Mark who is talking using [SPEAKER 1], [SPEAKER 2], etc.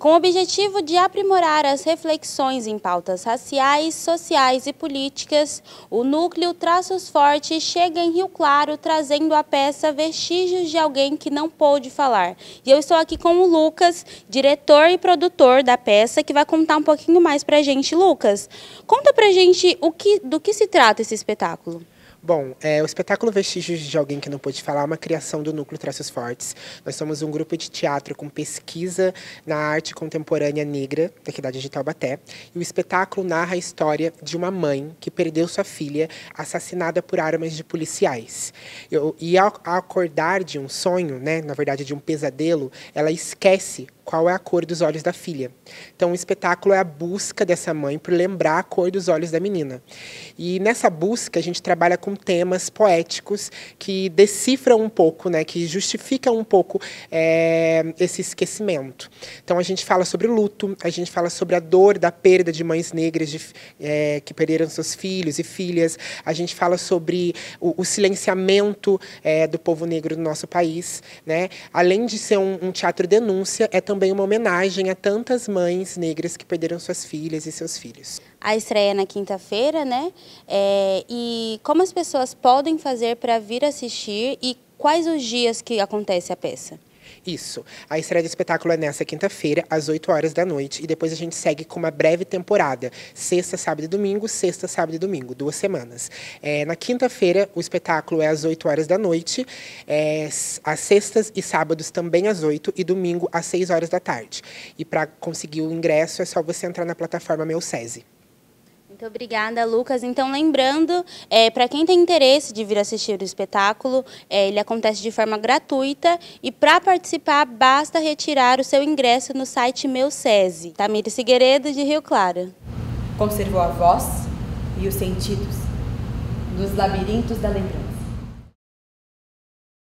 [SPEAKER 1] Com o objetivo de aprimorar as reflexões em pautas raciais, sociais e políticas, o núcleo Traços Fortes chega em Rio Claro trazendo a peça Vestígios de Alguém que Não Pôde Falar. E eu estou aqui com o Lucas, diretor e produtor da peça, que vai contar um pouquinho mais para a gente. Lucas, conta para a gente o que, do que se trata esse espetáculo.
[SPEAKER 2] Bom, é, o espetáculo Vestígios de Alguém Que Não Pôde Falar é uma criação do Núcleo Traços Fortes. Nós somos um grupo de teatro com pesquisa na arte contemporânea negra, da cidade de Taubaté. E o espetáculo narra a história de uma mãe que perdeu sua filha assassinada por armas de policiais. Eu, e ao, ao acordar de um sonho, né, na verdade de um pesadelo, ela esquece qual é a cor dos olhos da filha. Então, o espetáculo é a busca dessa mãe por lembrar a cor dos olhos da menina. E nessa busca, a gente trabalha com temas poéticos que decifram um pouco, né, que justificam um pouco é, esse esquecimento. Então, a gente fala sobre luto, a gente fala sobre a dor da perda de mães negras de, é, que perderam seus filhos e filhas, a gente fala sobre o, o silenciamento é, do povo negro do nosso país. Né? Além de ser um, um teatro denúncia, é também também uma homenagem a tantas mães negras que perderam suas filhas e seus filhos.
[SPEAKER 1] A estreia é na quinta-feira, né? É, e como as pessoas podem fazer para vir assistir e quais os dias que acontece a peça?
[SPEAKER 2] Isso. A estreia do espetáculo é nessa quinta-feira, às 8 horas da noite, e depois a gente segue com uma breve temporada. Sexta, sábado e domingo, sexta, sábado e domingo, duas semanas. É, na quinta-feira, o espetáculo é às 8 horas da noite, é, às sextas e sábados também às 8 e domingo às 6 horas da tarde. E para conseguir o ingresso é só você entrar na plataforma Meu SESI.
[SPEAKER 1] Muito obrigada, Lucas. Então, lembrando, é, para quem tem interesse de vir assistir o espetáculo, é, ele acontece de forma gratuita e para participar basta retirar o seu ingresso no site Meu SESI. Tamires Figueiredo, de Rio Claro. Conservou a voz e os sentidos dos labirintos da lembrança.